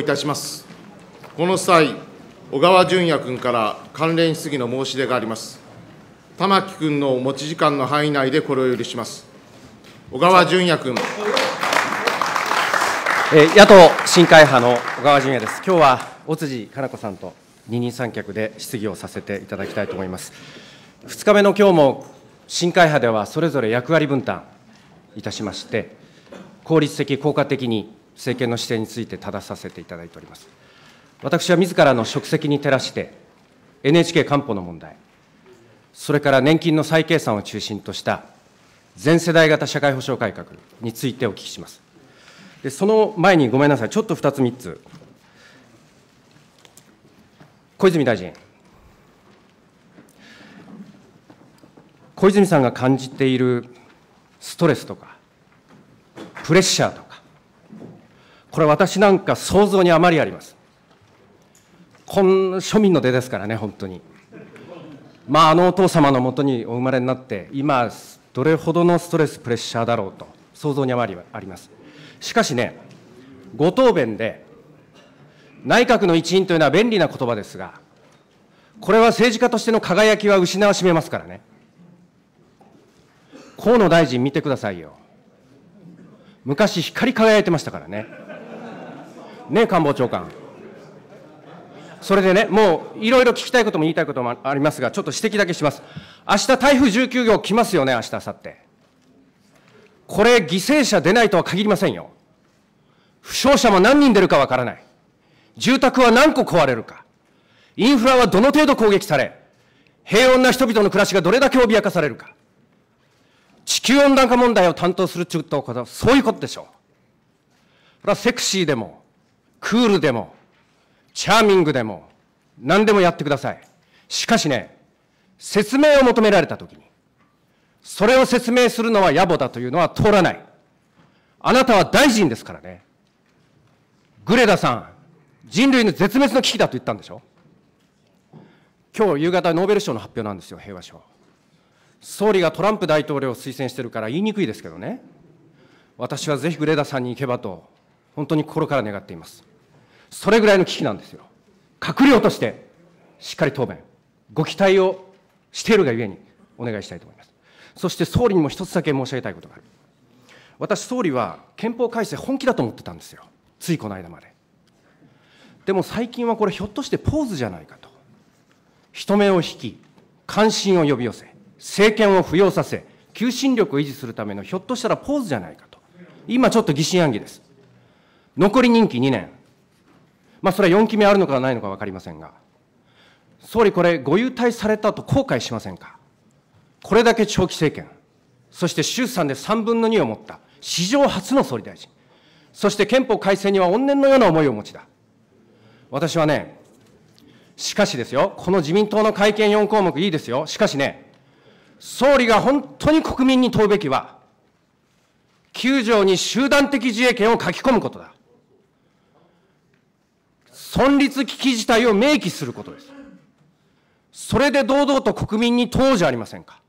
いたしますこの際、小川淳也君から関連質疑の申し出があります。玉木君の持ち時間の範囲内でこれを許します。小川淳也君。え野党新会派の小川淳也です。今日は尾辻か奈子さんと二人三脚で質疑をさせていただきたいと思います。2日目の今日も新会派ではそれぞれ役割分担いたしまして、効率的、効果的に政権の姿勢について正させていただいております。私は自らの職責に照らして、NHK 官報の問題、それから年金の再計算を中心とした全世代型社会保障改革についてお聞きします。でその前にごめんなさい、ちょっと2つ、3つ、小泉大臣、小泉さんが感じているストレスとか、プレッシャーとこれ私なんか想像にあまりあります。こん庶民の出ですからね、本当に。まあ、あのお父様のもとにお生まれになって、今、どれほどのストレス、プレッシャーだろうと、想像にあまりあります。しかしね、ご答弁で、内閣の一員というのは便利な言葉ですが、これは政治家としての輝きは失わしめますからね。河野大臣見てくださいよ。昔光り輝いてましたからね。ね、官房長官。それでね、もういろいろ聞きたいことも言いたいこともありますが、ちょっと指摘だけします。明日台風19号来ますよね、明日、明後日これ、犠牲者出ないとは限りませんよ。負傷者も何人出るかわからない。住宅は何個壊れるか。インフラはどの程度攻撃され、平穏な人々の暮らしがどれだけ脅かされるか。地球温暖化問題を担当するとちゅうこと、そういうことでしょう。これはセクシーでも、クールでも、チャーミングでも、何でもやってください。しかしね、説明を求められたときに、それを説明するのは野暮だというのは通らない。あなたは大臣ですからね。グレダさん、人類の絶滅の危機だと言ったんでしょ今日夕方ノーベル賞の発表なんですよ、平和賞。総理がトランプ大統領を推薦してるから言いにくいですけどね。私はぜひグレダさんに行けばと、本当に心から願っています。それぐらいの危機なんですよ。閣僚として、しっかり答弁、ご期待をしているがゆえに、お願いしたいと思います。そして総理にも一つだけ申し上げたいことがある。私、総理は憲法改正本気だと思ってたんですよ。ついこの間まで。でも最近はこれ、ひょっとしてポーズじゃないかと。人目を引き、関心を呼び寄せ、政権を浮揚させ、求心力を維持するためのひょっとしたらポーズじゃないかと。今ちょっと疑心暗鬼です。残り任期2年、まあ、それは4期目あるのかないのか分かりませんが、総理、これ、ご優待されたと後悔しませんか。これだけ長期政権、そして衆参で3分の2を持った史上初の総理大臣、そして憲法改正には怨念のような思いを持ちだ。私はね、しかしですよ、この自民党の会見4項目いいですよ。しかしね、総理が本当に国民に問うべきは、9条に集団的自衛権を書き込むことだ。存立危機事態を明記することです。それで堂々と国民に問うじゃありませんか。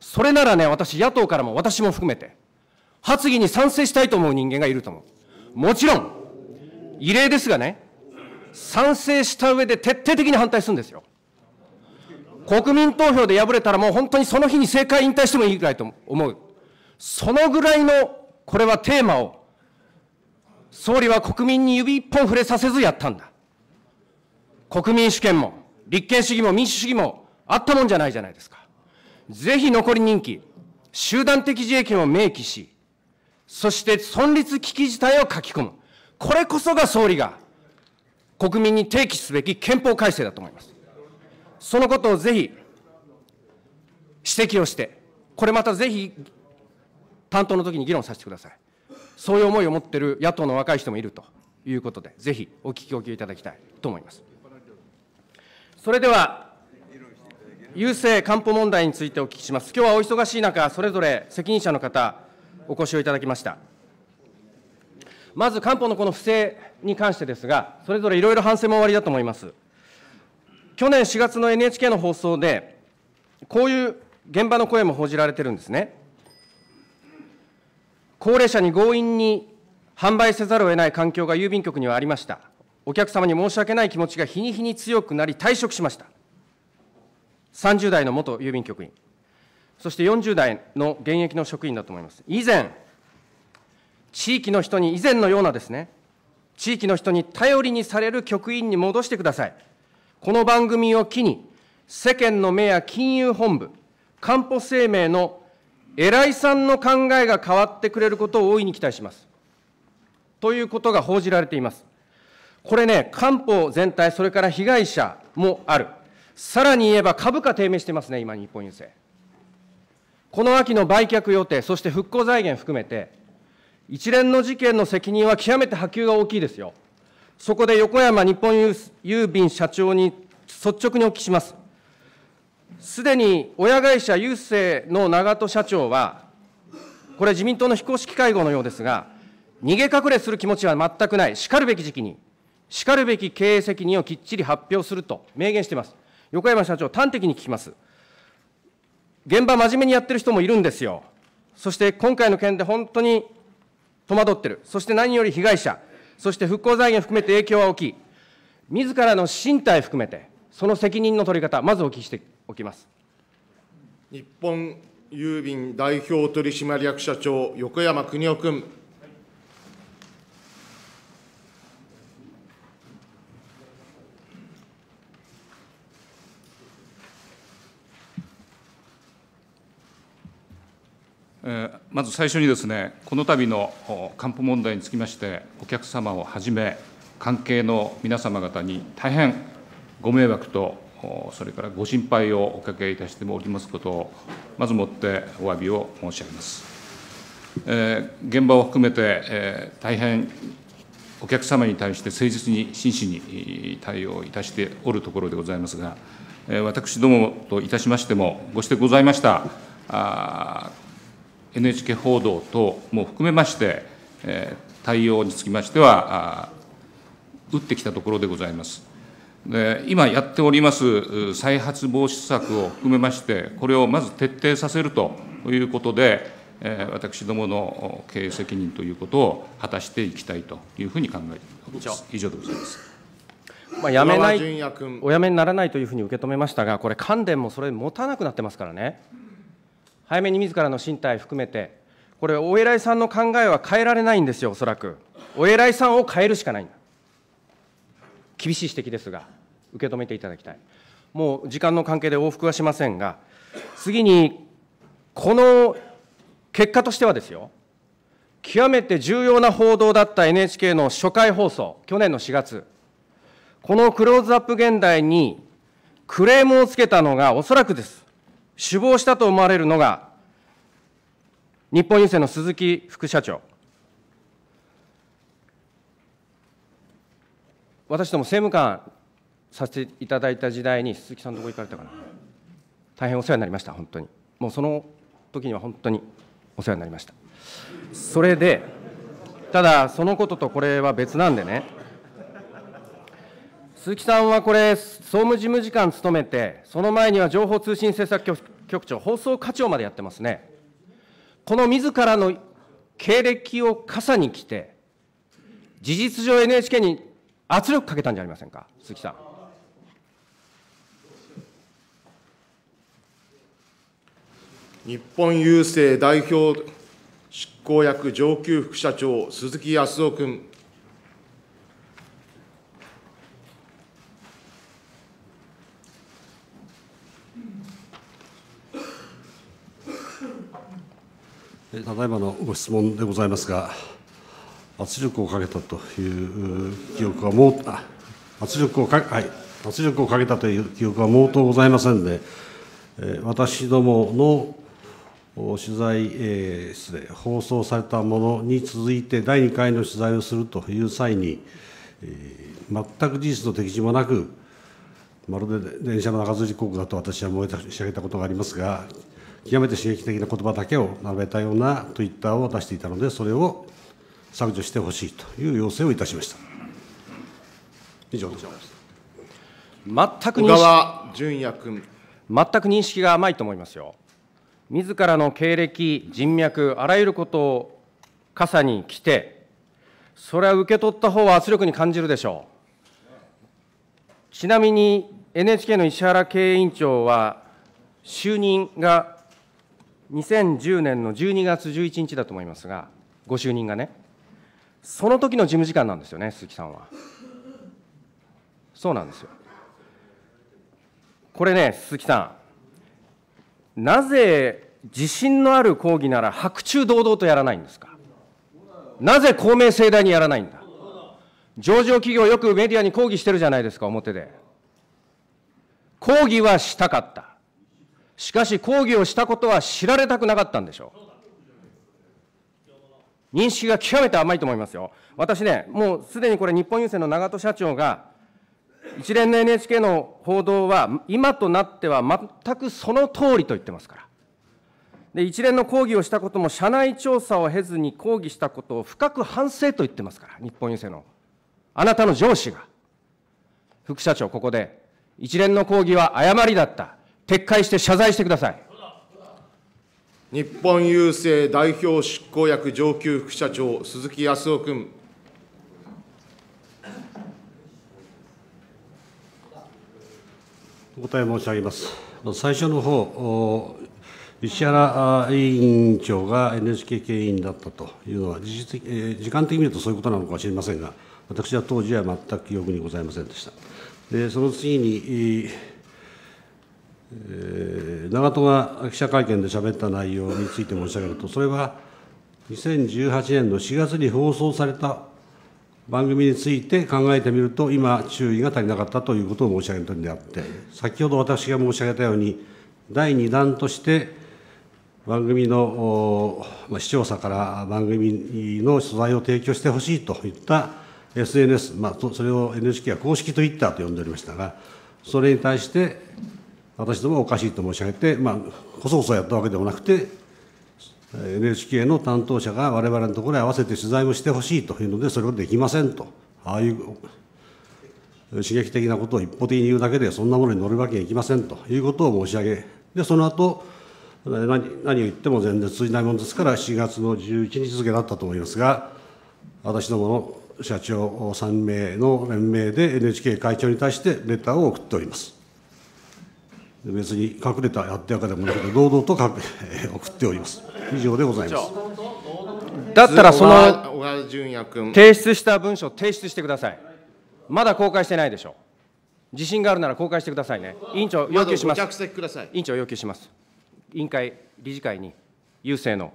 それならね、私、野党からも私も含めて、発議に賛成したいと思う人間がいると思う。もちろん、異例ですがね、賛成した上で徹底的に反対するんですよ。国民投票で敗れたらもう本当にその日に政界引退してもいいぐらいと思う。そのぐらいの、これはテーマを総理は国民に指一本触れさせずやったんだ。国民主権も、立憲主義も民主主義もあったもんじゃないじゃないですか。ぜひ残り任期、集団的自衛権を明記し、そして存立危機事態を書き込む。これこそが総理が国民に提起すべき憲法改正だと思います。そのことをぜひ指摘をして、これまたぜひ担当の時に議論させてください。そういう思いを持っている野党の若い人もいるということで、ぜひお聞きおきいただきたいと思います。それでは、郵政官保問題についてお聞きします。今日はお忙しい中、それぞれ責任者の方、お越しをいただきました。まず、官保のこの不正に関してですが、それぞれいろいろ反省も終わりだと思います。去年4月の NHK の放送で、こういう現場の声も報じられてるんですね。高齢者に強引に販売せざるを得ない環境が郵便局にはありました。お客様に申し訳ない気持ちが日に日に強くなり退職しました。30代の元郵便局員、そして40代の現役の職員だと思います。以前、地域の人に、以前のようなですね、地域の人に頼りにされる局員に戻してください。この番組を機に、世間の目や金融本部、官保生命の偉いさんの考えが変わってくれることを大いに期待します。ということが報じられています。これね、官報全体、それから被害者もある。さらに言えば株価低迷してますね、今、日本郵政。この秋の売却予定、そして復興財源含めて、一連の事件の責任は極めて波及が大きいですよ。そこで横山日本郵便社長に率直にお聞きします。すでに親会社、郵政の長門社長は、これ、自民党の非公式会合のようですが、逃げ隠れする気持ちは全くない、しかるべき時期に、しかるべき経営責任をきっちり発表すると明言しています。横山社長、端的に聞きます。現場、真面目にやってる人もいるんですよ。そして今回の件で本当に戸惑ってる、そして何より被害者、そして復興財源含めて影響は大きい、自らの身体含めて、その責任の取り方、まずお聞きしておきます日本郵便代表取締役社長、横山邦夫君。まず最初にですね、この度の還付問題につきまして、お客様をはじめ、関係の皆様方に大変ご迷惑とそれからご心配をおかけいたしておりますことを、まずもってお詫びを申し上げます。えー、現場を含めて、えー、大変お客様に対して誠実に真摯に対応いたしておるところでございますが、えー、私どもといたしましても、ご指摘ございましたあ NHK 報道等も含めまして、えー、対応につきましては、打ってきたところでございます。今やっております再発防止策を含めまして、これをまず徹底させるということで、私どもの経営責任ということを果たしていきたいというふうに考えております。以上でございます。まあ、やめない、おやめにならないというふうに受け止めましたが、これ、関連もそれ、持たなくなってますからね、早めに自らの身体含めて、これ、お偉いさんの考えは変えられないんですよ、おそらく、お偉いさんを変えるしかない厳しい指摘ですが。受け止めていただきたい。もう時間の関係で往復はしませんが、次に、この結果としてはですよ、極めて重要な報道だった NHK の初回放送、去年の4月、このクローズアップ現代にクレームをつけたのが、おそらくです、死亡したと思われるのが、日本郵政の鈴木副社長。私ども政務官させていただいた時代に鈴木さんどこ行かれたかな大変お世話になりました本当にもうその時には本当にお世話になりましたそれでただそのこととこれは別なんでね鈴木さんはこれ総務事務次官務めてその前には情報通信政策局長放送課長までやってますねこの自らの経歴を傘に来て事実上 NHK に圧力かけたんじゃありませんか鈴木さん日本郵政代表執行役上級副社長、鈴木康夫君。ただいまのご質問でございますが、圧力をかけたという記憶はもう、圧力をかけ、はい、圧力をかけたという記憶はもとうございませんで、私どもの取材室で放送されたものに続いて第2回の取材をするという際に、全く事実の適時もなく、まるで電車の中吊り広告だと私は申し上げたことがありますが、極めて刺激的な言葉だけを並べたようなツイッターを出していたので、それを削除してほしいという要請をいたしました。以上でます。全く認識全く認識が甘いと思いますよ。自らの経歴、人脈、あらゆることを傘に来て、それは受け取った方は圧力に感じるでしょう。ちなみに NHK の石原経営委員長は、就任が2010年の12月11日だと思いますが、ご就任がね、その時の事務次官なんですよね、鈴木さんは。そうなんですよ。これね、鈴木さん、なぜ自信のある抗議なら白昼堂々とやらないんですかなぜ公明正大にやらないんだ上場企業よくメディアに抗議してるじゃないですか、表で。抗議はしたかった。しかし抗議をしたことは知られたくなかったんでしょう。認識が極めて甘いと思いますよ。私ね、もうすでにこれ日本郵政の長門社長が一連の NHK の報道は、今となっては全くその通りと言ってますから。で一連の抗議をしたことも、社内調査を経ずに抗議したことを深く反省と言ってますから、日本郵政の。あなたの上司が。副社長、ここで、一連の抗議は誤りだった。撤回して謝罪してください。日本郵政代表執行役上級副社長、鈴木康夫君。お答え申し上げます。最初の方、石原委員長が NHK 経営委員だったというのは、事実的、時間的に見るとそういうことなのかもしれませんが、私は当時は全く記憶にございませんでした。でその次に、えー、長友が記者会見で喋った内容について申し上げると、それは2018年の4月に放送された番組について考えてみると、今、注意が足りなかったということを申し上げたのであって、先ほど私が申し上げたように、第2弾として、番組の、まあ、視聴者から番組の素材を提供してほしいといった SNS、まあ、それを NHK は公式と Twitter と呼んでおりましたが、それに対して、私どもおかしいと申し上げて、まあ、こそこそやったわけでもなくて、NHK の担当者が我々のところに合わせて取材もしてほしいというので、それはできませんと、ああいう刺激的なことを一方的に言うだけで、そんなものに乗るわけにいきませんということを申し上げ、でその後何何を言っても全然通じないものですから、7月の11日付だったと思いますが、私どもの社長3名の連名で NHK 会長に対してレターを送っております。別に隠れたやってやかでもないけど堂々と送っております以上でございますだったらその提出した文書提出してくださいまだ公開してないでしょう自信があるなら公開してくださいね委員長要求します委員長要求します委員会理事会に郵政の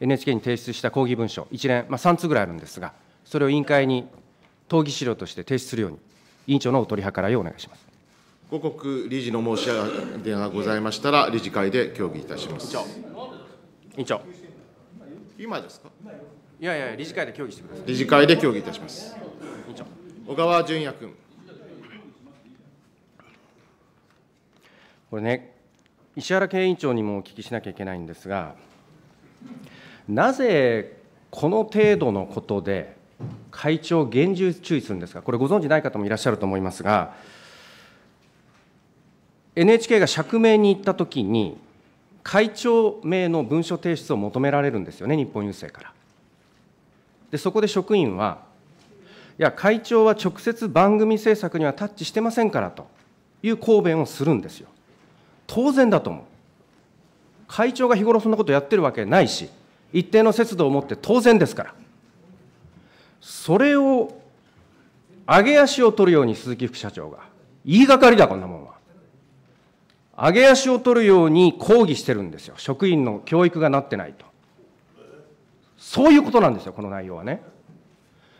NHK に提出した抗議文書一連、まあ、3通ぐらいあるんですがそれを委員会に討議資料として提出するように委員長のお取り計らいをお願いします五国理事の申し上げがございましたら、理事会で協議いたします。委員長。委員長。今ですかいやいや、理事会で協議してください。理事会で協議いたします。委員長。小川淳也君。これね、石原経営委員長にもお聞きしなきゃいけないんですが、なぜこの程度のことで、会長、厳重注意するんですか、これ、ご存知ない方もいらっしゃると思いますが、NHK が釈明に行ったときに、会長名の文書提出を求められるんですよね、日本郵政から。で、そこで職員は、いや、会長は直接番組制作にはタッチしてませんからという答弁をするんですよ。当然だと思う。会長が日頃そんなことやってるわけないし、一定の節度を持って当然ですから。それを上げ足を取るように鈴木副社長が言いがかりだこんなもんは上げ足を取るように抗議してるんですよ。職員の教育がなってないと。そういうことなんですよ、この内容はね。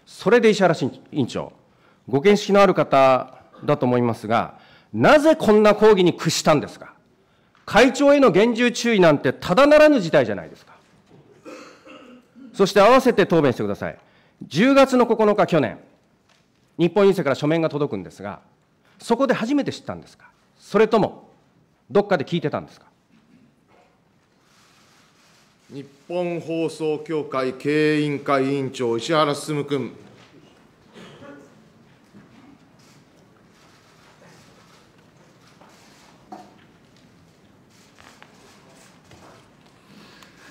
それで石原委員長、ご見識のある方だと思いますが、なぜこんな抗議に屈したんですか会長への厳重注意なんてただならぬ事態じゃないですか。そして合わせて答弁してください。10月の9日去年、日本郵政から書面が届くんですが、そこで初めて知ったんですかそれとも、どっかで聞いてたんですか日本放送協会経営委員会委員長、石原進君。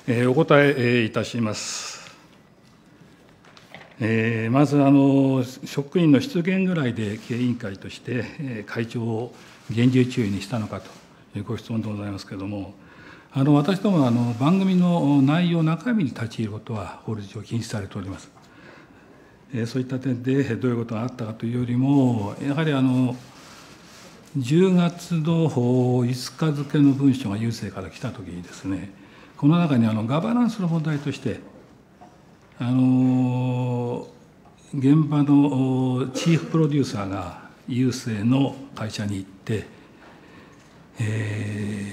えお答えいたします。えまずあの、職員の出現ぐらいで経営委員会として、え会長を厳重注意にしたのかとご質問でございますけれども、あの私どもあの番組の内容、中身に立ち入ることは法律上禁止されております。そういった点でどういうことがあったかというよりも、やはりあの10月の5日付の文書が郵政から来たときにですね、この中にあのガバナンスの問題として、あの現場のチーフプロデューサーが郵政の会社に行って、え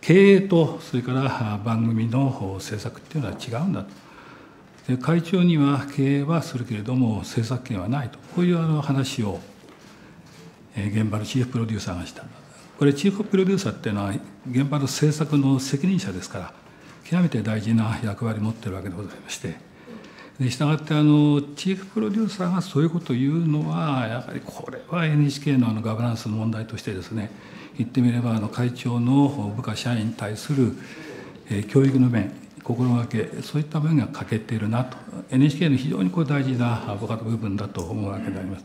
経営とそれから番組の制作っていうのは違うんだと。で会長には経営はするけれども制作権はないとこういうあの話を、え現場のチーフプロデューサーがしたこれチーフプロデューサーっていうのは現場の制作の責任者ですから極めて大事な役割を持ってるわけでございましてでしたがってあのチーフプロデューサーがそういうことを言うのはやはりこれは NHK のあのガバナンスの問題としてですね言ってみればあの会長の部下社員に対する教育の面心がけそういった面が欠けているなと NHK の非常にこう大事な部の部分だと思うわけであります。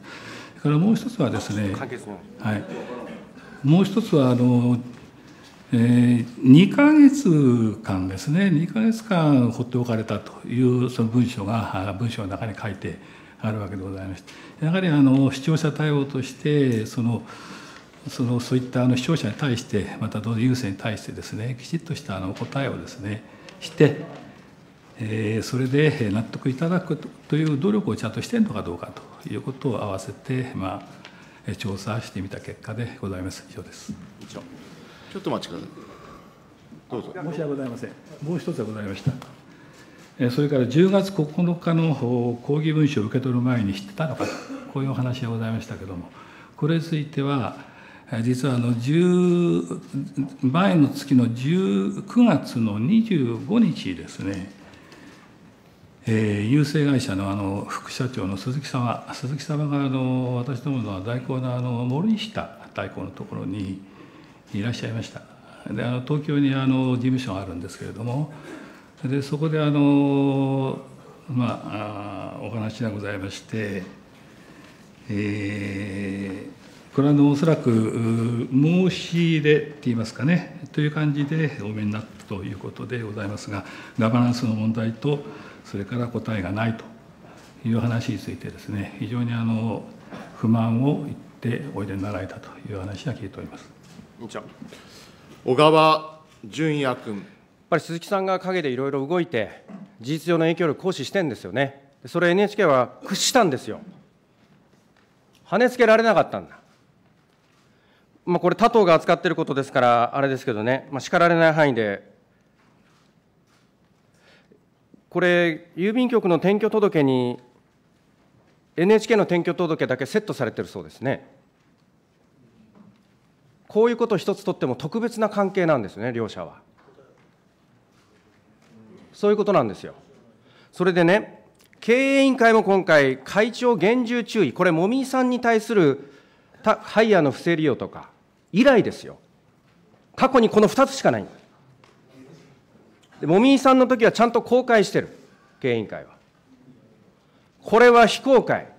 それからもう一つはですね、はい、もう一つはあのえー、2か月間ですね2か月間放っておかれたというその文書が文章の中に書いてあるわけでございましてやはりあの視聴者対応としてそのそのそういったあの視聴者に対してまた同時ユーに対してですねきちっとしたあの答えをですねして、えー、それで納得いただくという努力をちゃんとしてるのかどうかということを合わせて、まあ、調査してみた結果でございます以上です。ちょっと待ちくださいどうぞ申し訳ございませんもう一つはございました。それから10月9日の抗議文書を受け取る前に知ってたのかこういうお話がございましたけれどもこれについては実はあの前の月の19月の25日ですね、えー、郵政会社のあの副社長の鈴木様鈴木様があの私どもの代行のあの森下代行のところにいらっしゃいましたであの東京にあの事務所があるんですけれどもでそこであのまあお話がございましてえーこれはおそらく申し入れっていいますかねという感じでお目になったということでございますがガバナンスの問題とそれから答えがないという話についてですね非常にあの不満を言っておいでになられたという話は聞いております小川淳也君やっぱり鈴木さんが陰でいろいろ動いて事実上の影響力行使してんですよねそれ NHK は屈したんですよはねつけられなかったんだまあ、これ、他党が扱っていることですから、あれですけどね、まあ、叱られない範囲で、これ、郵便局の転居届に、NHK の転居届だけセットされてるそうですね。こういうこと一つとっても特別な関係なんですね、両者は。そういうことなんですよ。それでね、経営委員会も今回、会長厳重注意、これ、茂木さんに対するハイヤーの不正利用とか、以来ですよ。過去にこの2つしかない。で、もみいさんの時はちゃんと公開してる、経営委員会は。これは非公開、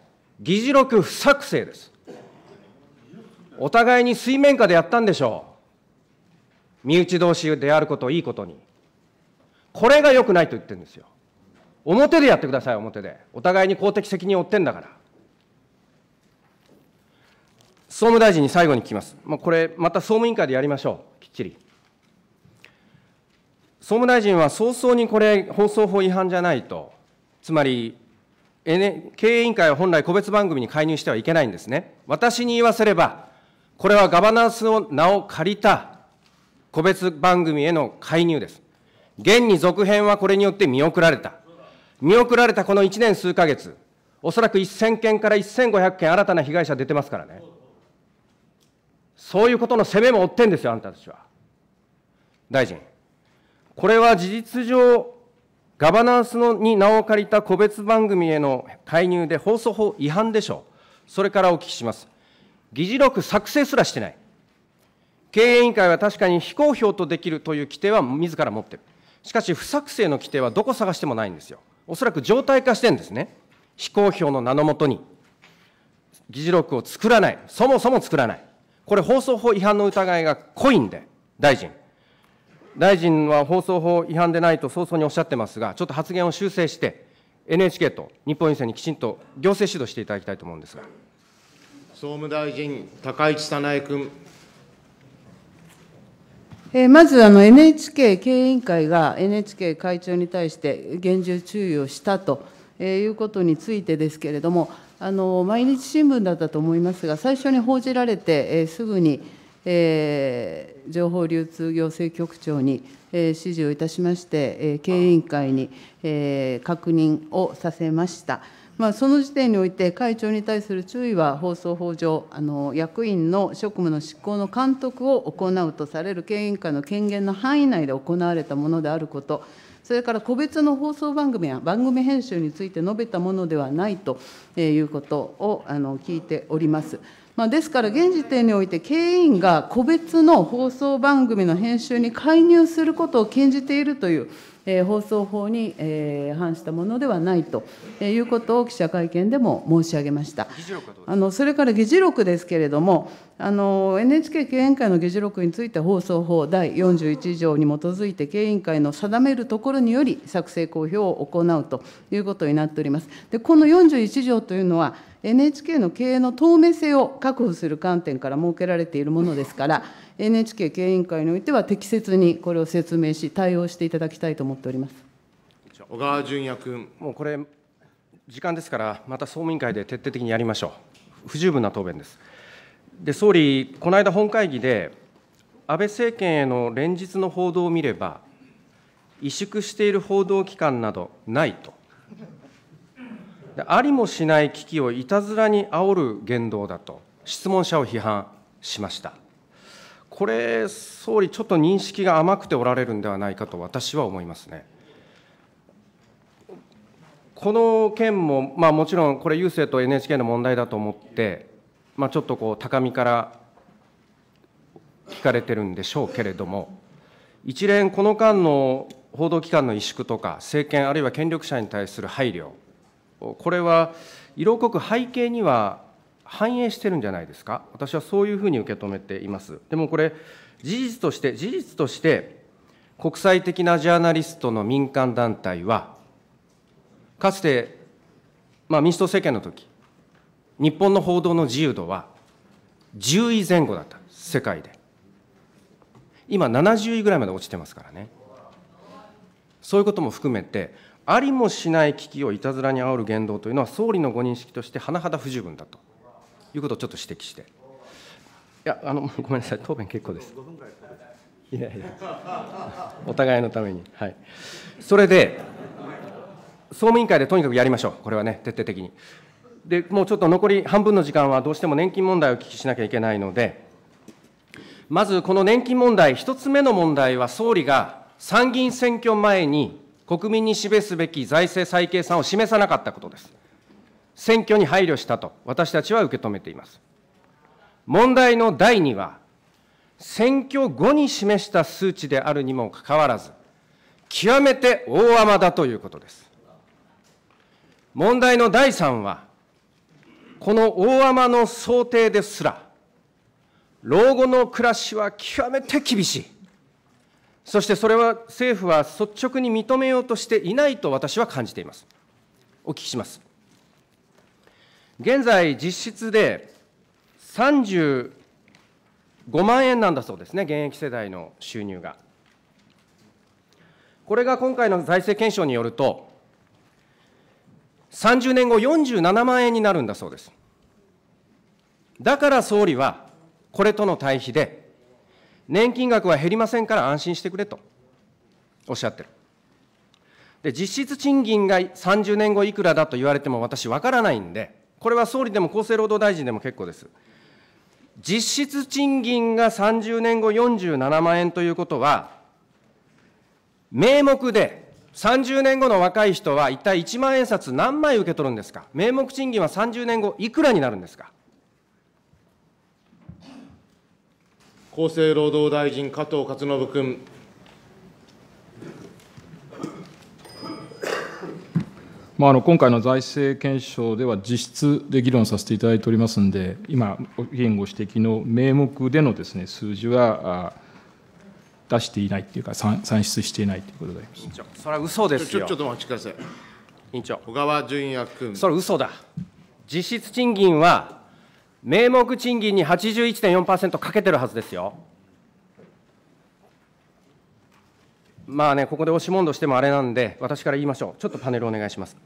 議事録不作成です。お互いに水面下でやったんでしょう。身内同士であることをいいことに。これが良くないと言ってるんですよ。表でやってください、表で。お互いに公的責任を負ってんだから。総務大臣に最後に聞きます。まあ、これ、また総務委員会でやりましょう、きっちり。総務大臣は早々にこれ、放送法違反じゃないと、つまり、経営委員会は本来、個別番組に介入してはいけないんですね。私に言わせれば、これはガバナンスの名を借りた個別番組への介入です。現に続編はこれによって見送られた。見送られたこの1年数か月、おそらく1000件から1500件新たな被害者出てますからね。そういうことの責めも負ってんですよ、あんたたちは。大臣、これは事実上、ガバナンスのに名を借りた個別番組への介入で放送法違反でしょう。それからお聞きします。議事録作成すらしてない。経営委員会は確かに非公表とできるという規定は自ら持ってる。しかし、不作成の規定はどこ探してもないんですよ。おそらく常態化してるんですね。非公表の名のもとに。議事録を作らない。そもそも作らない。これ放送法違反の疑いが濃いんで、大臣。大臣は放送法違反でないと早々におっしゃってますが、ちょっと発言を修正して、NHK と日本郵政にきちんと行政指導していただきたいと思うんですが。総務大臣、高市早苗君。えまずあの NHK 経営委員会が NHK 会長に対して厳重注意をしたということについてですけれども、あの毎日新聞だったと思いますが、最初に報じられて、えー、すぐに、えー、情報流通行政局長に、えー、指示をいたしまして、えー、経営委員会に、えー、確認をさせました。まあ、その時点において、会長に対する注意は、放送法上あの、役員の職務の執行の監督を行うとされる経営委員会の権限の範囲内で行われたものであること。それから個別の放送番組や番組編集について述べたものではないということをあの聞いております。まあ、ですから、現時点において、経営員が個別の放送番組の編集に介入することを禁じているという放送法に、反したものではないということを記者会見でも申し上げました。あのそれから議事録ですけれども、NHK 経営委員会の議事録について放送法第41条に基づいて経営委員会の定めるところにより作成公表を行うということになっております。でこの4条というのは NHK の経営の透明性を確保する観点から設けられているものですから、NHK 経営委員会においては適切にこれを説明し、対応していただきたいと思っております小川淳也君。もうこれ、時間ですから、また総務委員会で徹底的にやりましょう、不十分な答弁です。で総理、この間、本会議で、安倍政権への連日の報道を見れば、萎縮している報道機関などないとありもしない危機をいたずらに煽る言動だと、質問者を批判しました。これ、総理、ちょっと認識が甘くておられるんではないかと私は思いますね。この件も、まあ、もちろんこれ、郵政と NHK の問題だと思って、まあ、ちょっとこう高みから聞かれてるんでしょうけれども、一連、この間の報道機関の萎縮とか、政権、あるいは権力者に対する配慮、これは色濃く背景には反映してるんじゃないですか、私はそういうふうに受け止めています。でもこれ、事実として、事実として、国際的なジャーナリストの民間団体は、かつて、まあ、民主党政権の時日本の報道の自由度は10位前後だった、世界で。今、70位ぐらいまで落ちてますからね。そういうことも含めて、ありもしない危機をいたずらに煽る言動というのは、総理のご認識として甚だ不十分だということをちょっと指摘して、いや、あの ごめんなさい、答弁結構です。いやいや、お互いのために、はい、それで、総務委員会でとにかくやりましょう、これはね、徹底的に。でもうちょっと残り半分の時間は、どうしても年金問題をお聞きしなきゃいけないので、まずこの年金問題、1つ目の問題は、総理が参議院選挙前に国民に示すべき財政再計算を示さなかったことです。選挙に配慮したと私たちは受け止めています。問題の第2は、選挙後に示した数値であるにもかかわらず、極めて大甘だということです。問題の第3は、この大甘の想定ですら、老後の暮らしは極めて厳しい。そしてそれは政府は率直に認めようとしていないと私は感じています。お聞きします。現在、実質で35万円なんだそうですね、現役世代の収入が。これが今回の財政検証によると、30年後、47万円になるんだそうです。だから総理は、これとの対比で、年金額は減りませんから安心してくれとおっしゃってる。で、実質賃金が30年後いくらだと言われても私わからないんで、これは総理でも厚生労働大臣でも結構です。実質賃金が30年後47万円ということは、名目で30年後の若い人は一体1万円札何枚受け取るんですか名目賃金は30年後いくらになるんですか厚生労働大臣、加藤勝信君。まあ、あの今回の財政検証では実質で議論させていただいておりますので、今、議員ご指摘の名目でのです、ね、数字は出していないというか、算出していないということでありますそれは嘘ですよちょっとお待ちください、委員長、小川淳也君、それは嘘だ、実質賃金は名目賃金に81.4%かけてるはずですよ。まあね、ここで押し問答してもあれなんで、私から言いましょう。ちょっとパネルお願いします。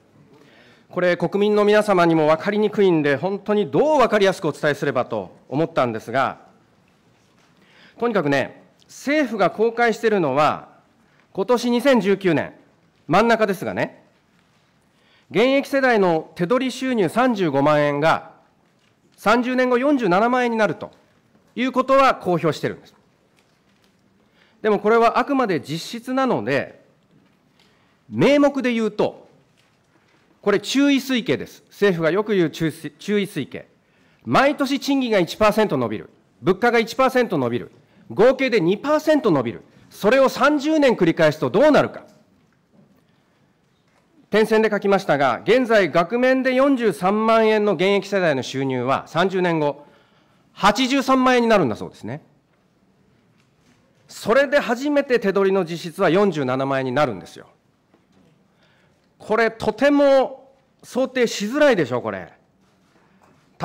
これ、国民の皆様にも分かりにくいんで、本当にどう分かりやすくお伝えすればと思ったんですが、とにかくね、政府が公開しているのは、今年2019年、真ん中ですがね、現役世代の手取り収入35万円が、30年後47万円になるということは公表してるんです。でもこれはあくまで実質なので、名目で言うと、これ注意推計です。政府がよく言う注意推計。毎年賃金が1%伸びる。物価が1%伸びる。合計で2%伸びる。それを30年繰り返すとどうなるか。点線で書きましたが、現在、額面で43万円の現役世代の収入は30年後、83万円になるんだそうですね。それで初めて手取りの実質は47万円になるんですよ。これ、とても想定しづらいでしょ、これ。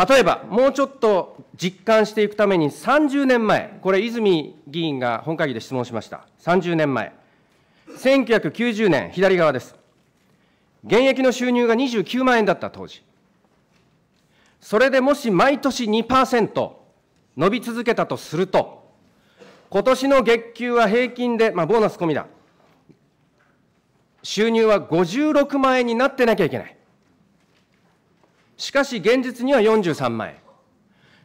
例えば、もうちょっと実感していくために30年前、これ、泉議員が本会議で質問しました。30年前。1990年、左側です。現役の収入が29万円だった当時。それでもし毎年2%伸び続けたとすると、今年の月給は平均で、まあ、ボーナス込みだ。収入は56万円になってなきゃいけない。しかし現実には43万円。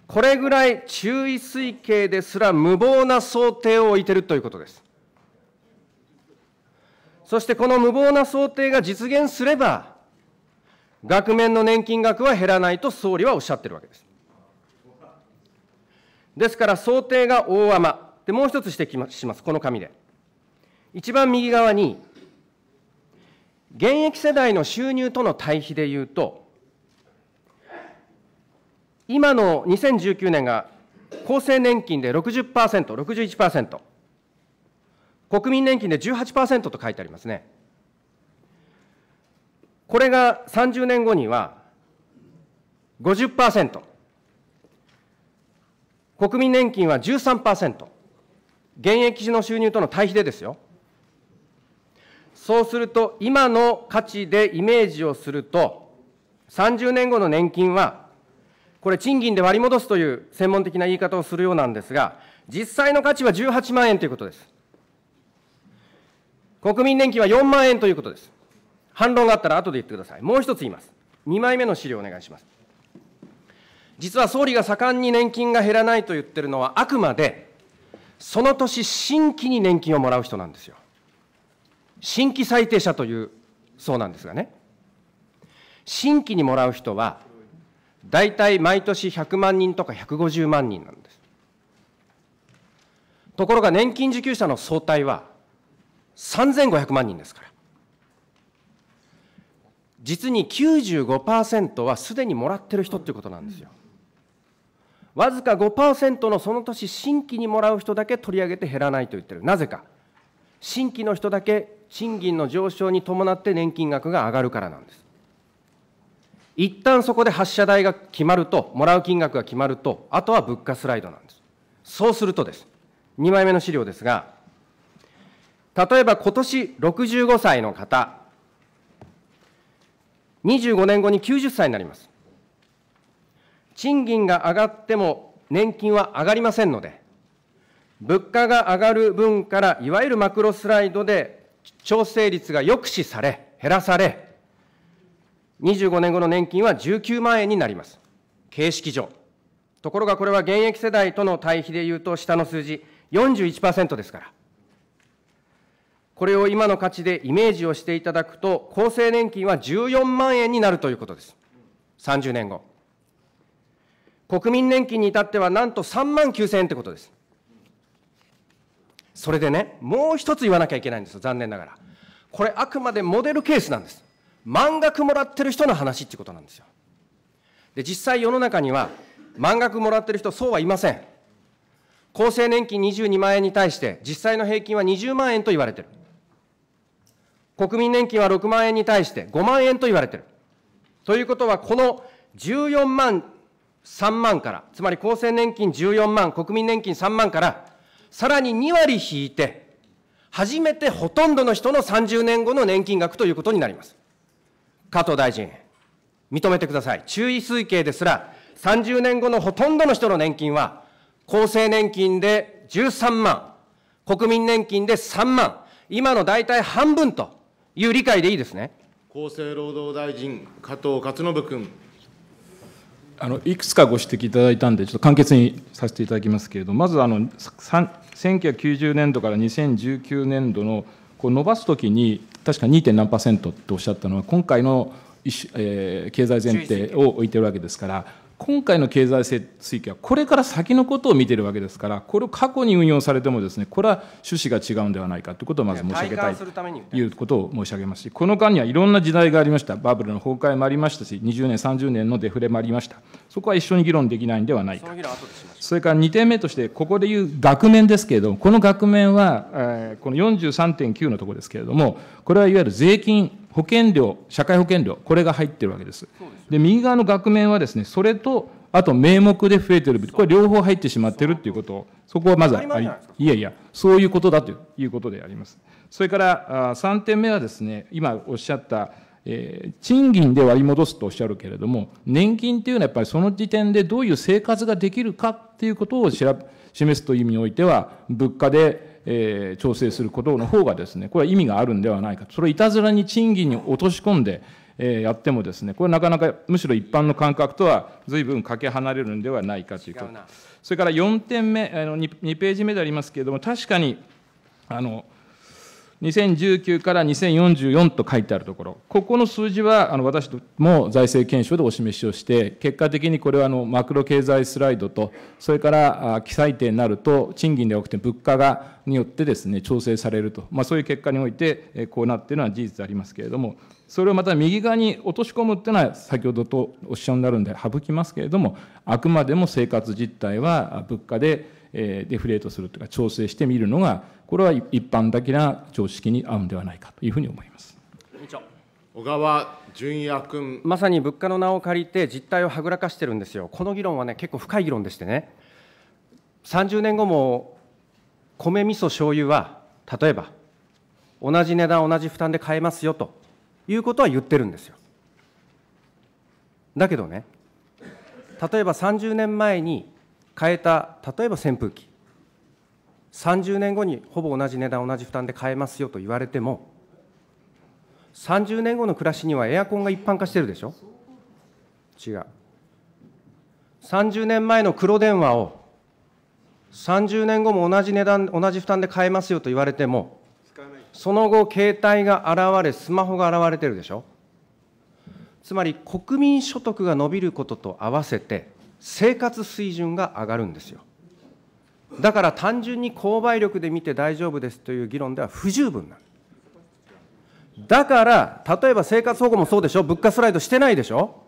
これぐらい注意推計ですら無謀な想定を置いているということです。そしてこの無謀な想定が実現すれば、額面の年金額は減らないと総理はおっしゃってるわけです。ですから、想定が大甘。で、もう一つ指摘します。この紙で。一番右側に、現役世代の収入との対比でいうと、今の2019年が厚生年金で60%、61%。国民年金で18%と書いてありますね。これが30年後には50%、国民年金は13%、現役時の収入との対比でですよ。そうすると、今の価値でイメージをすると、30年後の年金は、これ、賃金で割り戻すという専門的な言い方をするようなんですが、実際の価値は18万円ということです。国民年金は4万円ということです。反論があったら後で言ってください。もう一つ言います。2枚目の資料お願いします。実は総理が盛んに年金が減らないと言ってるのは、あくまで、その年新規に年金をもらう人なんですよ。新規最低者という、そうなんですがね。新規にもらう人は、大体毎年100万人とか150万人なんです。ところが年金受給者の総体は、3500万人ですから。実に95%はすでにもらってる人っていうことなんですよ。わずか5%のその年新規にもらう人だけ取り上げて減らないと言ってる。なぜか。新規の人だけ賃金の上昇に伴って年金額が上がるからなんです。一旦そこで発射台が決まると、もらう金額が決まると、あとは物価スライドなんです。そうするとです。2枚目の資料ですが、例えば今年65歳の方、25年後に90歳になります。賃金が上がっても年金は上がりませんので、物価が上がる分から、いわゆるマクロスライドで調整率が抑止され、減らされ、25年後の年金は19万円になります。形式上。ところがこれは現役世代との対比でいうと、下の数字、41%ですから。これを今の価値でイメージをしていただくと、厚生年金は14万円になるということです。30年後。国民年金に至ってはなんと3万9000円ってことです。それでね、もう一つ言わなきゃいけないんですよ、残念ながら。これあくまでモデルケースなんです。満額もらってる人の話ってことなんですよ。で、実際世の中には満額もらってる人、そうはいません。厚生年金22万円に対して、実際の平均は20万円と言われてる。国民年金は6万円に対して5万円と言われている。ということは、この14万3万から、つまり厚生年金14万、国民年金3万から、さらに2割引いて、初めてほとんどの人の30年後の年金額ということになります。加藤大臣、認めてください。注意推計ですら、30年後のほとんどの人の年金は、厚生年金で13万、国民年金で3万、今の大体半分という理解でいいですね。厚生労働大臣、加藤勝信君。あのいくつかご指摘いただいたんで、ちょっと簡潔にさせていただきますけれども、まずあの1990年度から2019年度のこう伸ばすときに、確か 2. 何パーセントっておっしゃったのは、今回の、えー、経済前提を置いてるわけですから。今回の経済水域はこれから先のことを見ているわけですから、これを過去に運用されてもです、ね、これは趣旨が違うんではないかということをまず申し上げたいということを申し上げますし、この間にはいろんな時代がありました、バブルの崩壊もありましたし、20年、30年のデフレもありました、そこは一緒に議論できないんではないか、それから2点目として、ここでいう額面ですけれども、この額面は、この43.9のところですけれども、これはいわゆる税金保険料、社会保険料、これが入ってるわけです。で、右側の額面はですね、それと、あと名目で増えてる、これ両方入ってしまってるっていうことを、そこはまずあり、いやいや、そういうことだということであります。それから3点目はですね、今おっしゃった、えー、賃金で割り戻すとおっしゃるけれども、年金っていうのはやっぱりその時点でどういう生活ができるかっていうことを示すという意味においては、物価でえー、調整することの方がですね、これは意味があるんではないかと。それをいたずらに賃金に落とし込んで、えー、やってもですね、これなかなかむしろ一般の感覚とは随分かけ離れるんではないかというと。それから4点目、あの 2, 2ページ目でありますけれども、確かに、あの、2019から2044と書いてあるところ、ここの数字はあの私も財政検証でお示しをして、結果的にこれはあのマクロ経済スライドと、それから記載点になると、賃金ではなくて物価がによってです、ね、調整されると、まあ、そういう結果において、こうなっているのは事実でありますけれども、それをまた右側に落とし込むというのは、先ほどとおっしゃになるんで省きますけれども、あくまでも生活実態は物価でデフレートするというか、調整してみるのが、これは一般的な常識に合うんではないかというふうに思います。小川淳也君まさに物価の名を借りて実態をはぐらかしてるんですよ、この議論はね、結構深い議論でしてね、30年後も米、味噌、醤油は、例えば、同じ値段、同じ負担で買えますよということは言ってるんですよ。だけどね、例えば30年前に買えた、例えば扇風機、30年後にほぼ同じ値段、同じ負担で買えますよと言われても、30年後の暮らしにはエアコンが一般化してるでしょ違う。30年前の黒電話を30年後も同じ値段、同じ負担で買えますよと言われても、その後、携帯が現れ、スマホが現れてるでしょ。つまり、国民所得が伸びることと合わせて、生活水準が上がるんですよ。だから単純に購買力で見て大丈夫ですという議論では不十分なだから例えば生活保護もそうでしょ物価スライドしてないでしょ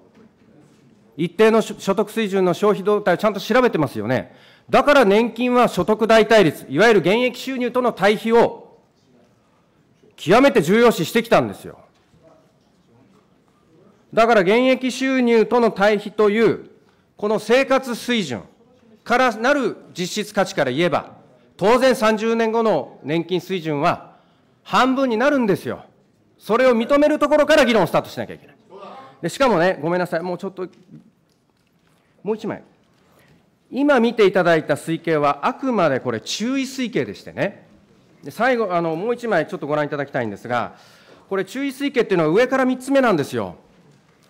一定の所得水準の消費動態をちゃんと調べてますよねだから年金は所得代替率いわゆる現役収入との対比を極めて重要視してきたんですよだから現役収入との対比というこの生活水準からなる実質価値から言えば、当然30年後の年金水準は半分になるんですよ。それを認めるところから議論をスタートしなきゃいけない。でしかもね、ごめんなさい、もうちょっと、もう一枚。今見ていただいた推計は、あくまでこれ、注意推計でしてね。で最後あの、もう一枚ちょっとご覧いただきたいんですが、これ、注意推計っていうのは上から3つ目なんですよ。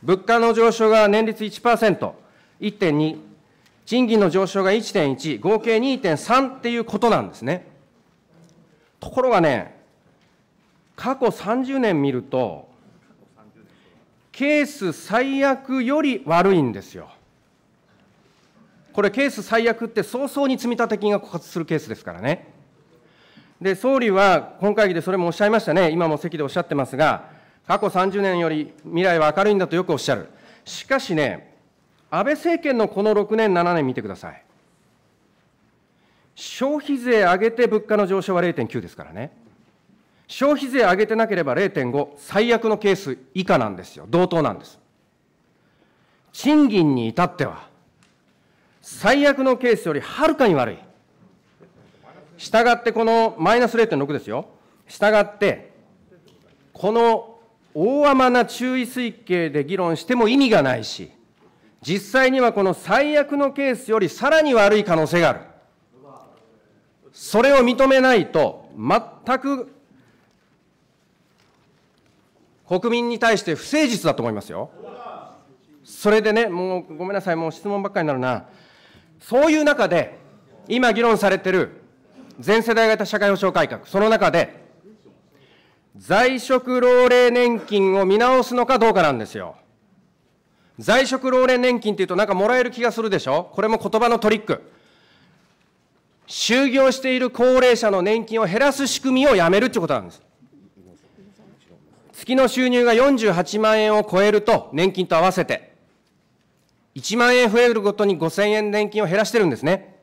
物価の上昇が年率1%、1.2、賃金の上昇が1.1、合計2.3っていうことなんですね。ところがね、過去30年見ると、ケース最悪より悪いんですよ。これ、ケース最悪って早々に積立金が枯渇するケースですからね。で、総理は本会議でそれもおっしゃいましたね、今も席でおっしゃってますが、過去30年より未来は明るいんだとよくおっしゃる。しかしね、安倍政権のこの6年、7年見てください。消費税上げて物価の上昇は0.9ですからね。消費税上げてなければ0.5、最悪のケース以下なんですよ。同等なんです。賃金に至っては、最悪のケースよりはるかに悪い。したがって、このマイナス0.6ですよ。したがって、この大甘な注意推計で議論しても意味がないし、実際にはこの最悪のケースよりさらに悪い可能性がある。それを認めないと、全く国民に対して不誠実だと思いますよ。それでね、もうごめんなさい、もう質問ばっかりになるな。そういう中で、今議論されてる全世代型社会保障改革、その中で、在職老齢年金を見直すのかどうかなんですよ。在職老齢年金っていうとなんかもらえる気がするでしょこれも言葉のトリック。就業している高齢者の年金を減らす仕組みをやめるってことなんです。月の収入が48万円を超えると、年金と合わせて、1万円増えるごとに5000円年金を減らしてるんですね。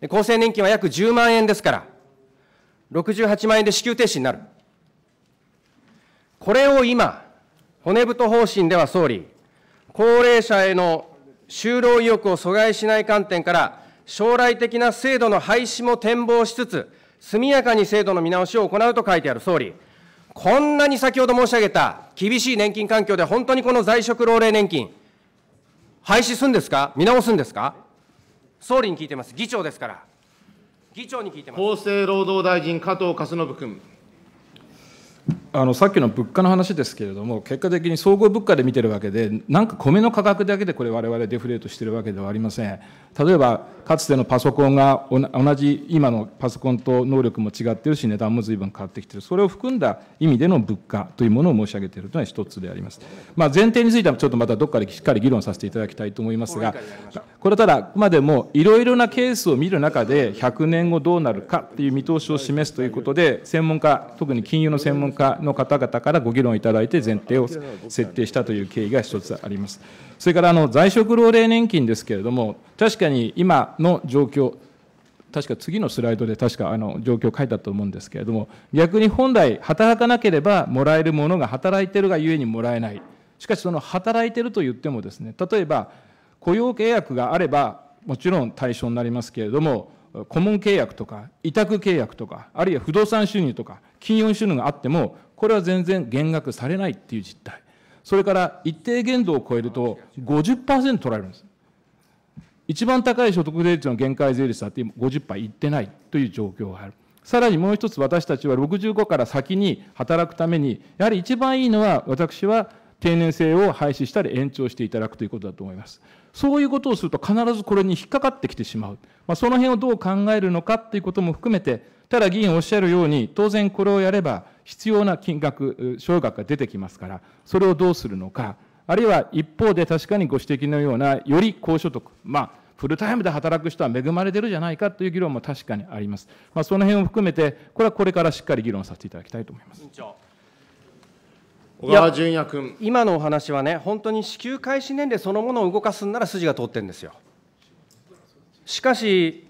で厚生年金は約10万円ですから、68万円で支給停止になる。これを今、骨太方針では総理、高齢者への就労意欲を阻害しない観点から、将来的な制度の廃止も展望しつつ、速やかに制度の見直しを行うと書いてある総理、こんなに先ほど申し上げた厳しい年金環境で、本当にこの在職老齢年金、廃止するんですか、見直すんですか、総理に聞いてます、議長ですから、議長に聞いてます。厚生労働大臣、加藤勝信君。あのさっきの物価の話ですけれども結果的に総合物価で見てるわけでなんか米の価格だけでこれ我々デフレートしてるわけではありません例えばかつてのパソコンが同じ今のパソコンと能力も違ってるし値段も随分変わってきてるそれを含んだ意味での物価というものを申し上げているというのは一つであります、まあ、前提についてはちょっとまたどっかでしっかり議論させていただきたいと思いますがこれただあくまでもいろいろなケースを見る中で100年後どうなるかっていう見通しを示すということで専門家特に金融の専門家の方々からご議論いただいて前提を設定したという経緯が一つあります。それからあの在職老齢年金ですけれども、確かに今の状況、確か次のスライドで確かあの状況を書いたと思うんですけれども、逆に本来働かなければもらえるものが働いてるがゆえにもらえない。しかしその働いてると言ってもですね、例えば雇用契約があればもちろん対象になりますけれども、顧問契約とか、委託契約とか、あるいは不動産収入とか、金融収入があっても、これは全然減額されないっていう実態。それから一定限度を超えると50%取られるんです。一番高い所得税率の限界税率だって50%いってないという状況がある。さらにもう一つ私たちは65から先に働くために、やはり一番いいのは私は定年制を廃止したり延長していただくということだと思います。そういうことをすると必ずこれに引っかかってきてしまう。まあ、その辺をどう考えるのかということも含めて、ただ議員おっしゃるように、当然これをやれば、必要な金額、少額が出てきますから、それをどうするのか、あるいは一方で確かにご指摘のような、より高所得、まあ、フルタイムで働く人は恵まれてるじゃないかという議論も確かにあります。まあ、その辺を含めて、これはこれからしっかり議論させていただきたいと思います。小川淳也君今のお話はね、本当に支給開始年齢そのものを動かすんなら筋が通ってるんですよ。しかし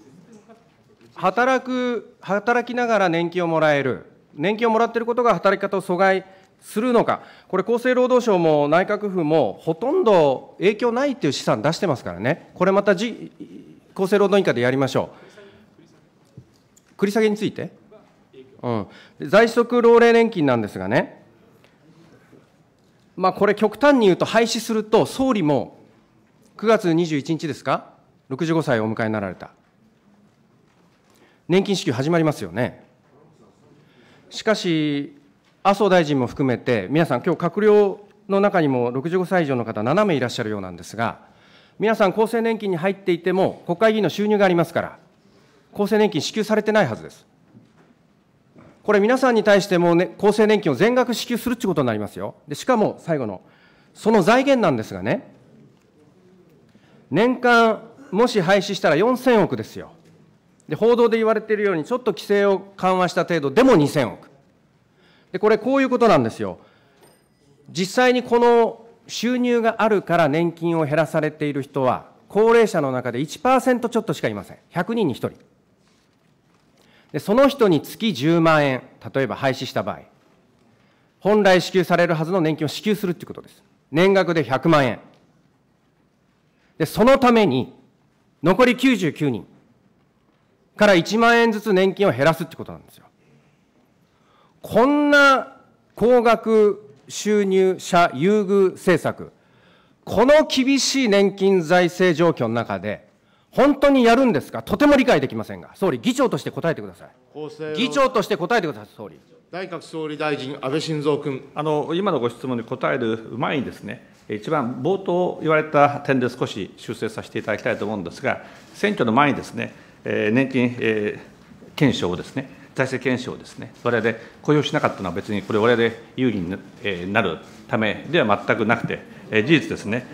働く、働きながら年金をもらえる、年金をもらっていることが働き方を阻害するのか、これ、厚生労働省も内閣府も、ほとんど影響ないっていう試算出してますからね、これまたじ厚生労働委員会でやりましょう。繰り下げについて、うん、在職老齢年金なんですがね、まあ、これ、極端に言うと、廃止すると、総理も9月21日ですか、65歳をお迎えになられた、年金支給始まりますよね。しかし、麻生大臣も含めて、皆さん、今日閣僚の中にも65歳以上の方、7名いらっしゃるようなんですが、皆さん、厚生年金に入っていても、国会議員の収入がありますから、厚生年金支給されてないはずです。これ、皆さんに対しても、ね、厚生年金を全額支給するということになりますよ。でしかも、最後の、その財源なんですがね、年間、もし廃止したら4000億ですよ。で報道で言われているように、ちょっと規制を緩和した程度でも2000億。で、これ、こういうことなんですよ。実際にこの収入があるから年金を減らされている人は、高齢者の中で1%ちょっとしかいません。100人に1人。で、その人に月10万円、例えば廃止した場合、本来支給されるはずの年金を支給するということです。年額で100万円。で、そのために、残り99人、から1万円ずつ年金を減らすってことなんですよ。こんな高額収入者優遇政策、この厳しい年金財政状況の中で、本当にやるんですか、とても理解できませんが、総理、議長として答えてください。議長として答えてください、総理。内閣総理大臣、安倍晋三君。あの今のご質問に答える前にですね、一番冒頭言われた点で少し修正させていただきたいと思うんですが、選挙の前にですね、年金検証をですね、財政検証をですね、われわれ用しなかったのは別にこれ、われわれ有利になるためでは全くなくて、事実ですね、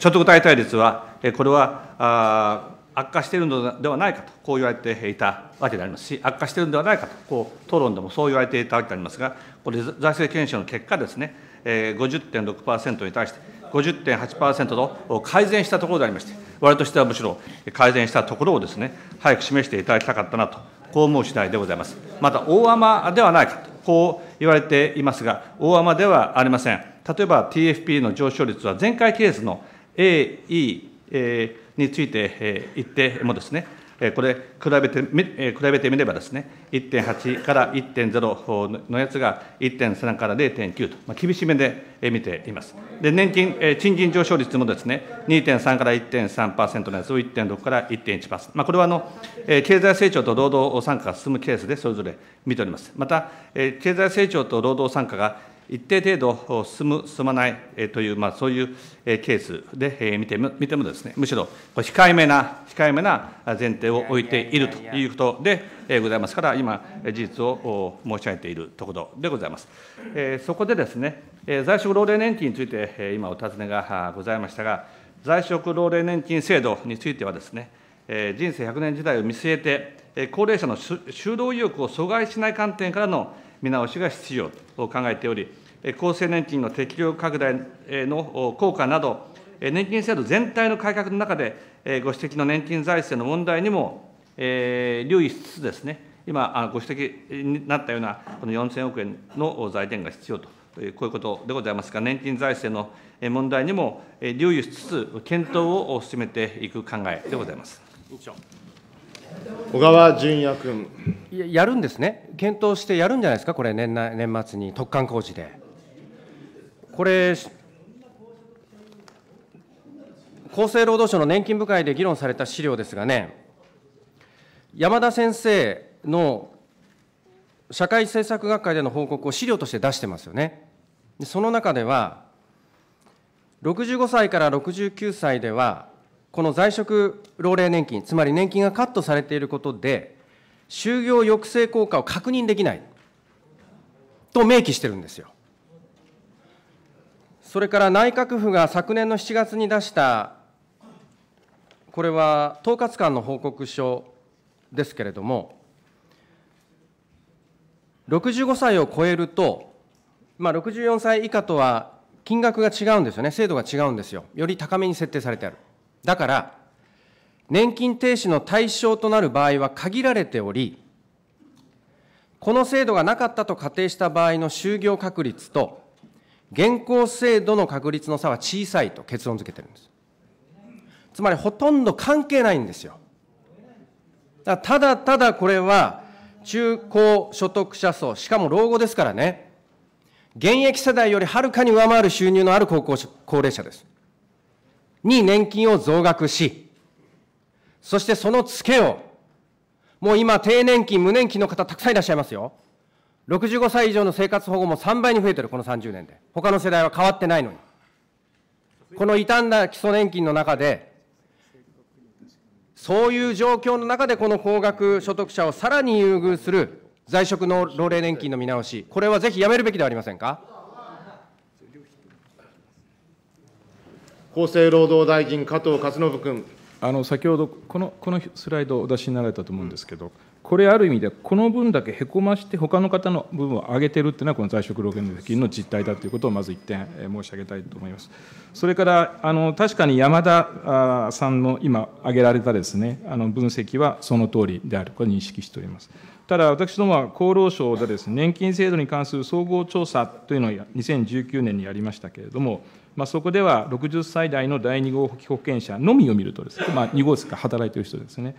所得代替率は、これは悪化しているのではないかと、こう言われていたわけでありますし、悪化しているのではないかと、こう討論でもそう言われていたわけでありますが、これ、財政検証の結果ですね、えー、50.6%に対して、50.8%と改善したところでありまして、我々としてはむしろ改善したところをですね、早く示していただきたかったなと、こう思う次第でございます。また、大雨ではないかと、こう言われていますが、大雨ではありません。例えば TFP の上昇率は前回ケースの AE、えについて、え言ってもですね、これ比べてみ、比べてみればですね、1.8から1.0のやつが1.3から0.9と、まあ、厳しめで見ています。で年金、賃金上昇率もですね、2.3から1.3%のやつを1.6から1.1%、まあ、これはあの経済成長と労働参加が進むケースでそれぞれ見ております。また、経済成長と労働参加が一定程度進む、進まないという、まあ、そういうケースで見て見てもです、ね、むしろ控えめな、控えめな前提を置いているということでございますから、今、事実を申し上げているところでございます。そこでですね、在職老齢年金について、今、お尋ねがございましたが、在職老齢年金制度についてはですね、人生100年時代を見据えて、高齢者の就労意欲を阻害しない観点からの見直しが必要と考えており、厚生年金の適用拡大の効果など、年金制度全体の改革の中で、ご指摘の年金財政の問題にも留意しつつですね、今、ご指摘になったような、この4000億円の財源が必要と、こういうことでございますが、年金財政の問題にも留意しつつ、検討を進めていく考えでございます。小川淳也君や。るんですね、検討してやるんじゃないですか、これ年内、年末に突貫工事で。これ、厚生労働省の年金部会で議論された資料ですがね、山田先生の社会政策学会での報告を資料として出してますよね。その中では、65歳から69歳では、この在職老齢年金、つまり年金がカットされていることで、就業抑制効果を確認できないと明記してるんですよ。それから内閣府が昨年の7月に出した、これは統括官の報告書ですけれども、65歳を超えると、まあ、64歳以下とは金額が違うんですよね、制度が違うんですよ、より高めに設定されてある。だから、年金停止の対象となる場合は限られており、この制度がなかったと仮定した場合の就業確率と、現行制度の確率の差は小さいと結論付けてるんです。つまりほとんど関係ないんですよ。だただただこれは、中高所得者層、しかも老後ですからね、現役世代よりはるかに上回る収入のある高校高齢者です。に年金を増額し、そしてそのツケを、もう今、低年金、無年金の方、たくさんいらっしゃいますよ。65歳以上の生活保護も3倍に増えてる、この30年で。他の世代は変わってないのに。この傷んだ基礎年金の中で、そういう状況の中で、この高額所得者をさらに優遇する在職の老齢年金の見直し、これはぜひやめるべきではありませんか。厚生労働大臣、加藤勝信君。あの先ほどこの、このスライドをお出しになられたと思うんですけど、これ、ある意味で、この分だけへこまして、他の方の部分を上げてるっていうのは、この在職労働年金の実態だということを、まず一点申し上げたいと思います。それからあの、確かに山田さんの今、挙げられたですねあの分析はその通りである、これ、認識しております。ただ、私どもは厚労省でです、ね、年金制度に関する総合調査というのを2019年にやりましたけれども、まあ、そこでは60歳代の第2号保険者のみを見るとです、ね、まあ、2号室か働いている人ですね、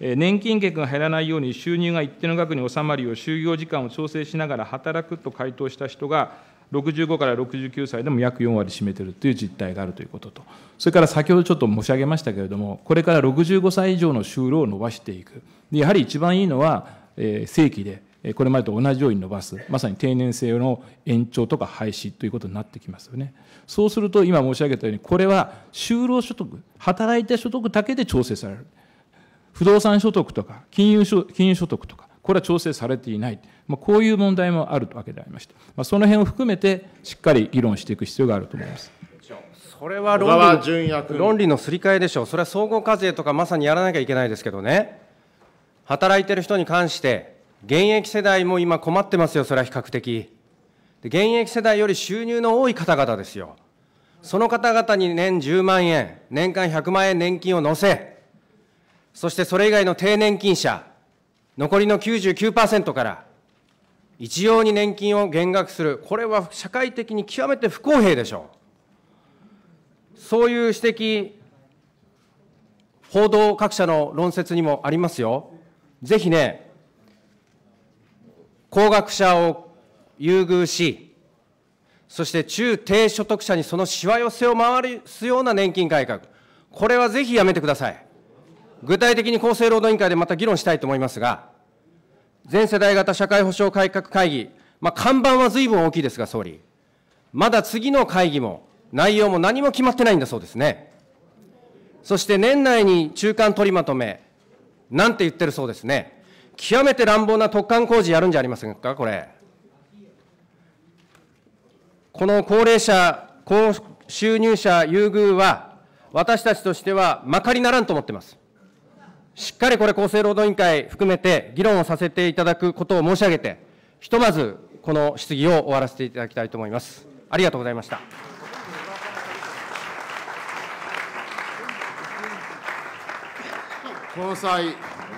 年金額が減らないように収入が一定の額に収まるよう就業時間を調整しながら働くと回答した人が、65から69歳でも約4割占めているという実態があるということと、それから先ほどちょっと申し上げましたけれども、これから65歳以上の就労を伸ばしていく、やはり一番いいのは、えー、正規でこれまでと同じように伸ばす、まさに定年制の延長とか廃止ということになってきますよね。そうすると、今申し上げたように、これは就労所得、働いた所得だけで調整される。不動産所得とか金融所、金融所得とか、これは調整されていない、まあ、こういう問題もあるわけでありまして、まあ、その辺を含めて、しっかり議論していく必要があると思います。それは論理のすり替えでしょう、それは総合課税とかまさにやらなきゃいけないですけどね、働いてる人に関して、現役世代も今困ってますよ、それは比較的。現役世代より収入の多い方々ですよ。その方々に年10万円、年間100万円年金を乗せ、そしてそれ以外の低年金者、残りの99%から一様に年金を減額する、これは社会的に極めて不公平でしょう。そういう指摘、報道各社の論説にもありますよ。ぜひね、高額者を優遇し、そして中低所得者にそのしわ寄せを回すような年金改革、これはぜひやめてください。具体的に厚生労働委員会でまた議論したいと思いますが、全世代型社会保障改革会議、まあ、看板はずいぶん大きいですが、総理、まだ次の会議も、内容も何も決まってないんだそうですね。そして年内に中間取りまとめ、なんて言ってるそうですね。極めて乱暴な突貫工事やるんじゃありませんか、これ。この高齢者、高収入者優遇は、私たちとしてはまかりならんと思ってます。しっかりこれ、厚生労働委員会含めて議論をさせていただくことを申し上げて、ひとまずこの質疑を終わらせていただきたいと思います。ありがとうございました。この際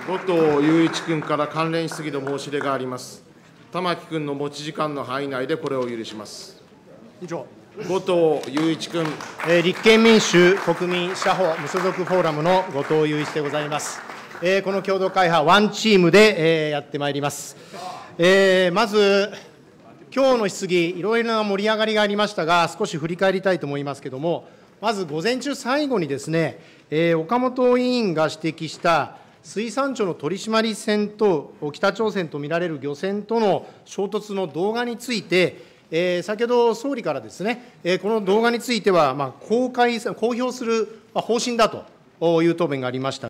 後藤祐一君から関連質疑の申し出があります。玉木君の持ち時間の範囲内でこれを許します。以上後藤祐一君、えー、立憲民主国民社保無所属フォーラムの後藤祐一でございます。えー、この共同会派ワンチームで、えー、やってまいります。えー、まず今日の質疑、いろいろな盛り上がりがありましたが、少し振り返りたいと思いますけれども、まず午前中、最後にですね、えー、岡本委員が指摘した、水産庁の取締船と北朝鮮とみられる漁船との衝突の動画について、えー、先ほど総理からですね、えー、この動画については、まあ、公開、公表する方針だという答弁がありました。